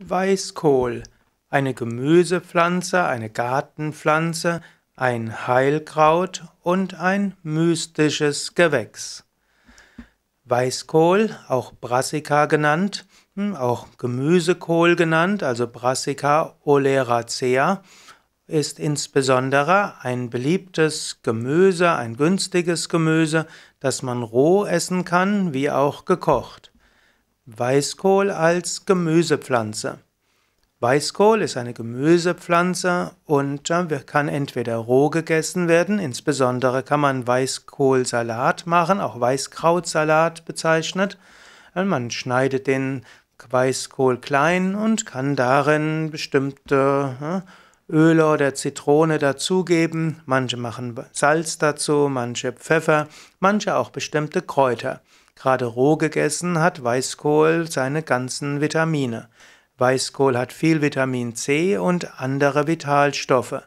Weißkohl, eine Gemüsepflanze, eine Gartenpflanze, ein Heilkraut und ein mystisches Gewächs. Weißkohl, auch Brassica genannt, hm, auch Gemüsekohl genannt, also Brassica oleracea, ist insbesondere ein beliebtes Gemüse, ein günstiges Gemüse, das man roh essen kann, wie auch gekocht. Weißkohl als Gemüsepflanze. Weißkohl ist eine Gemüsepflanze und kann entweder roh gegessen werden, insbesondere kann man Weißkohlsalat machen, auch Weißkrautsalat bezeichnet. Man schneidet den Weißkohl klein und kann darin bestimmte Öle oder Zitrone dazugeben. Manche machen Salz dazu, manche Pfeffer, manche auch bestimmte Kräuter. Gerade roh gegessen hat Weißkohl seine ganzen Vitamine. Weißkohl hat viel Vitamin C und andere Vitalstoffe.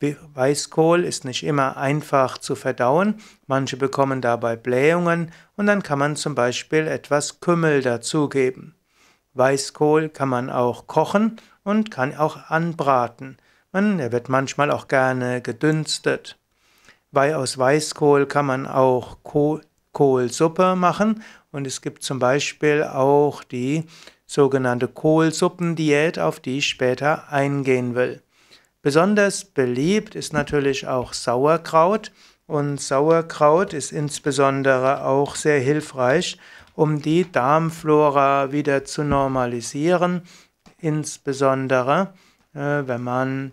Weißkohl ist nicht immer einfach zu verdauen, manche bekommen dabei Blähungen und dann kann man zum Beispiel etwas Kümmel dazugeben. Weißkohl kann man auch kochen und kann auch anbraten. Man, er wird manchmal auch gerne gedünstet. Weil aus Weißkohl kann man auch Kohl Kohlsuppe machen. Und es gibt zum Beispiel auch die sogenannte Kohlsuppendiät, auf die ich später eingehen will. Besonders beliebt ist natürlich auch Sauerkraut. Und Sauerkraut ist insbesondere auch sehr hilfreich, um die Darmflora wieder zu normalisieren. Insbesondere, äh, wenn man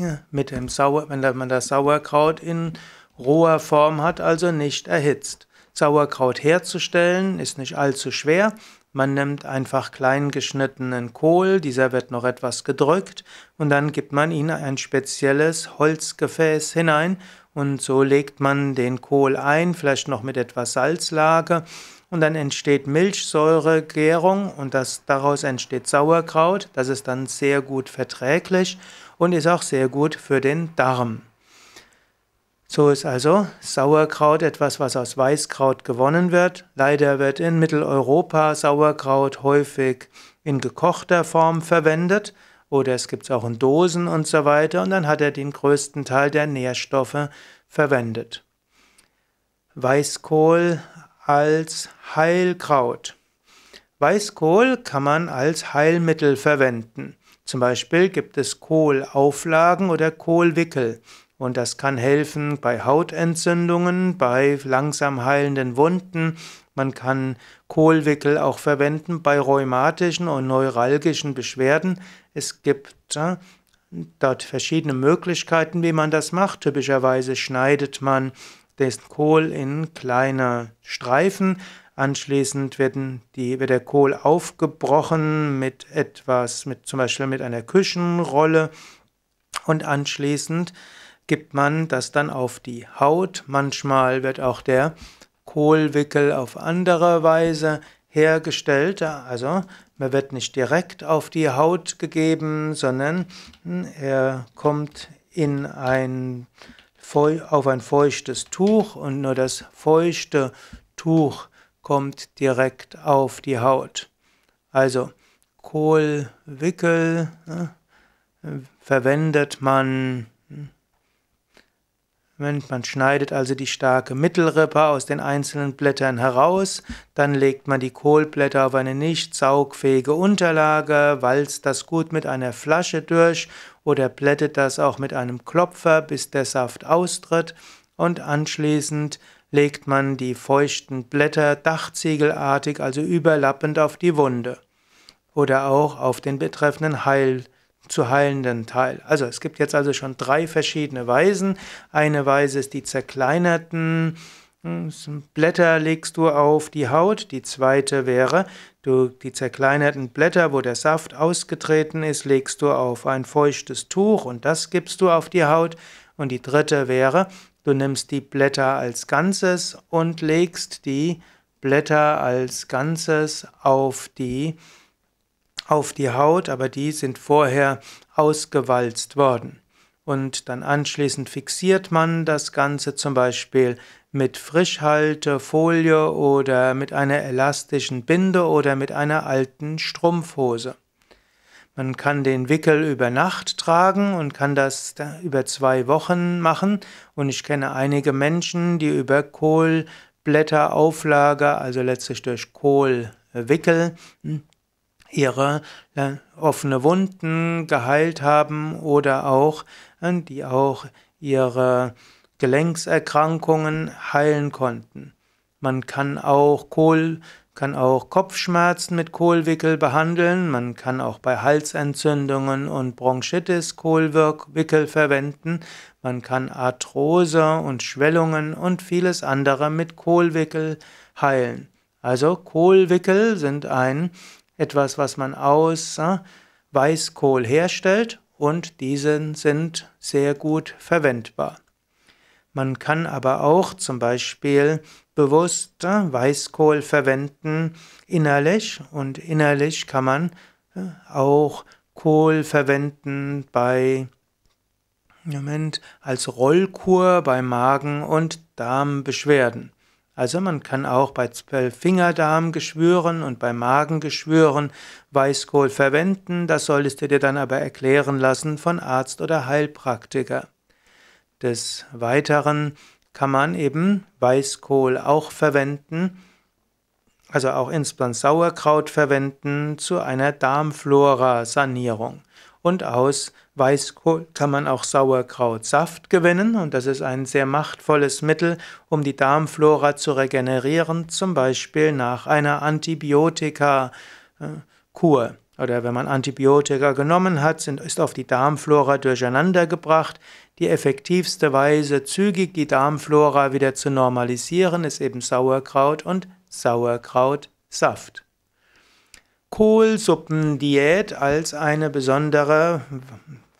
äh, mit dem Sauer, wenn man das Sauerkraut in roher Form hat, also nicht erhitzt. Sauerkraut herzustellen ist nicht allzu schwer. Man nimmt einfach klein geschnittenen Kohl, dieser wird noch etwas gedrückt und dann gibt man ihn ein spezielles Holzgefäß hinein und so legt man den Kohl ein, vielleicht noch mit etwas Salzlage und dann entsteht Milchsäuregärung und das, daraus entsteht Sauerkraut. Das ist dann sehr gut verträglich und ist auch sehr gut für den Darm. So ist also Sauerkraut etwas, was aus Weißkraut gewonnen wird. Leider wird in Mitteleuropa Sauerkraut häufig in gekochter Form verwendet oder es gibt es auch in Dosen und so weiter und dann hat er den größten Teil der Nährstoffe verwendet. Weißkohl als Heilkraut. Weißkohl kann man als Heilmittel verwenden. Zum Beispiel gibt es Kohlauflagen oder Kohlwickel. Und das kann helfen bei Hautentzündungen, bei langsam heilenden Wunden. Man kann Kohlwickel auch verwenden bei rheumatischen und neuralgischen Beschwerden. Es gibt äh, dort verschiedene Möglichkeiten, wie man das macht. Typischerweise schneidet man den Kohl in kleine Streifen. Anschließend werden die, wird der Kohl aufgebrochen mit etwas, mit, zum Beispiel mit einer Küchenrolle. Und anschließend gibt man das dann auf die Haut. Manchmal wird auch der Kohlwickel auf andere Weise hergestellt. Also man wird nicht direkt auf die Haut gegeben, sondern hm, er kommt in ein, auf ein feuchtes Tuch und nur das feuchte Tuch kommt direkt auf die Haut. Also Kohlwickel ne, verwendet man hm, man schneidet also die starke Mittelrippe aus den einzelnen Blättern heraus, dann legt man die Kohlblätter auf eine nicht saugfähige Unterlage, walzt das gut mit einer Flasche durch oder plättet das auch mit einem Klopfer, bis der Saft austritt und anschließend legt man die feuchten Blätter dachziegelartig, also überlappend auf die Wunde oder auch auf den betreffenden Heil zu heilenden Teil. Also es gibt jetzt also schon drei verschiedene Weisen. Eine Weise ist die zerkleinerten hm, Blätter legst du auf die Haut. Die zweite wäre, du die zerkleinerten Blätter, wo der Saft ausgetreten ist, legst du auf ein feuchtes Tuch und das gibst du auf die Haut. Und die dritte wäre, du nimmst die Blätter als Ganzes und legst die Blätter als Ganzes auf die Haut auf die Haut, aber die sind vorher ausgewalzt worden. Und dann anschließend fixiert man das Ganze zum Beispiel mit Frischhaltefolie oder mit einer elastischen Binde oder mit einer alten Strumpfhose. Man kann den Wickel über Nacht tragen und kann das über zwei Wochen machen. Und ich kenne einige Menschen, die über Kohlblätterauflage, also letztlich durch Kohlwickel, hm, ihre äh, offene Wunden geheilt haben oder auch, äh, die auch ihre Gelenkserkrankungen heilen konnten. Man kann auch Kohl, kann auch Kopfschmerzen mit Kohlwickel behandeln. Man kann auch bei Halsentzündungen und Bronchitis Kohlwickel verwenden. Man kann Arthrose und Schwellungen und vieles andere mit Kohlwickel heilen. Also Kohlwickel sind ein etwas, was man aus äh, Weißkohl herstellt und diese sind sehr gut verwendbar. Man kann aber auch zum Beispiel bewusst äh, Weißkohl verwenden innerlich und innerlich kann man äh, auch Kohl verwenden bei Moment, als Rollkur bei Magen- und Darmbeschwerden. Also man kann auch bei geschwüren und bei Magengeschwüren Weißkohl verwenden, das solltest du dir dann aber erklären lassen von Arzt oder Heilpraktiker. Des Weiteren kann man eben Weißkohl auch verwenden, also auch insbesondere Sauerkraut verwenden zu einer Darmflora-Sanierung. Und aus Weißkohl kann man auch Sauerkrautsaft gewinnen und das ist ein sehr machtvolles Mittel, um die Darmflora zu regenerieren, zum Beispiel nach einer Antibiotika-Kur. Äh, Oder wenn man Antibiotika genommen hat, ist auf die Darmflora durcheinandergebracht. Die effektivste Weise, zügig die Darmflora wieder zu normalisieren, ist eben Sauerkraut und Sauerkrautsaft. Kohlsuppendiät als eine besondere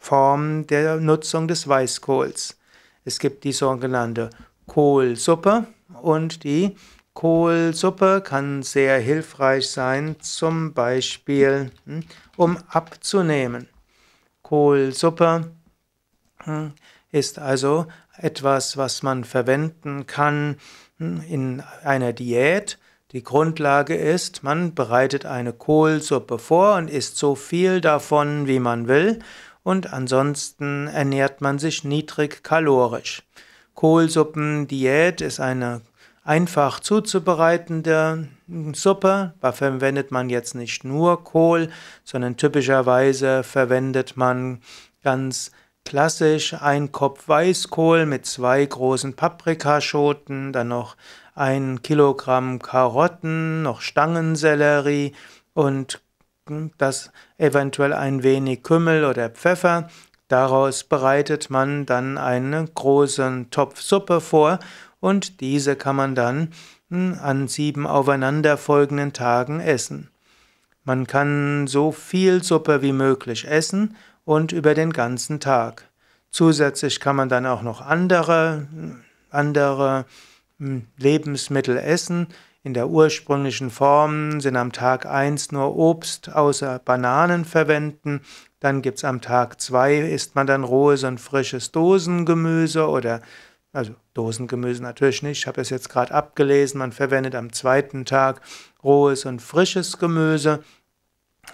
Form der Nutzung des Weißkohls. Es gibt die sogenannte Kohlsuppe und die Kohlsuppe kann sehr hilfreich sein, zum Beispiel hm, um abzunehmen. Kohlsuppe hm, ist also etwas, was man verwenden kann hm, in einer Diät die Grundlage ist, man bereitet eine Kohlsuppe vor und isst so viel davon, wie man will, und ansonsten ernährt man sich niedrig kalorisch. Kohlsuppendiät ist eine einfach zuzubereitende Suppe. Da verwendet man jetzt nicht nur Kohl, sondern typischerweise verwendet man ganz klassisch einen Kopf Weißkohl mit zwei großen Paprikaschoten, dann noch ein Kilogramm Karotten, noch Stangensellerie und hm, das eventuell ein wenig Kümmel oder Pfeffer. Daraus bereitet man dann einen großen Topf Suppe vor und diese kann man dann hm, an sieben aufeinanderfolgenden Tagen essen. Man kann so viel Suppe wie möglich essen und über den ganzen Tag. Zusätzlich kann man dann auch noch andere, hm, andere Lebensmittel essen. In der ursprünglichen Form sind am Tag 1 nur Obst außer Bananen verwenden. Dann gibt es am Tag 2 isst man dann rohes und frisches Dosengemüse oder also Dosengemüse natürlich nicht, ich habe es jetzt gerade abgelesen, man verwendet am zweiten Tag rohes und frisches Gemüse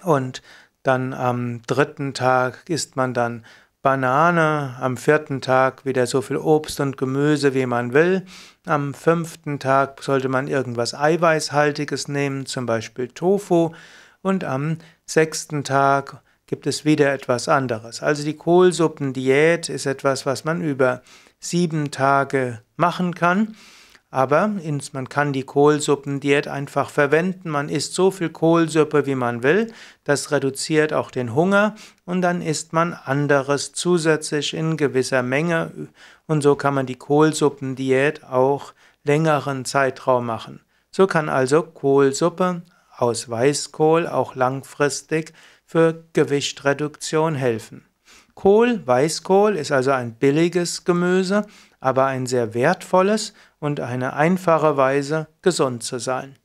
und dann am dritten Tag isst man dann Banane, am vierten Tag wieder so viel Obst und Gemüse, wie man will. Am fünften Tag sollte man irgendwas Eiweißhaltiges nehmen, zum Beispiel Tofu. Und am sechsten Tag gibt es wieder etwas anderes. Also die Kohlsuppendiät ist etwas, was man über sieben Tage machen kann. Aber man kann die Kohlsuppendiät einfach verwenden. Man isst so viel Kohlsuppe, wie man will. Das reduziert auch den Hunger und dann isst man anderes zusätzlich in gewisser Menge. Und so kann man die Kohlsuppendiät auch längeren Zeitraum machen. So kann also Kohlsuppe aus Weißkohl auch langfristig für Gewichtreduktion helfen. Kohl, Weißkohl ist also ein billiges Gemüse, aber ein sehr wertvolles und eine einfache Weise, gesund zu sein.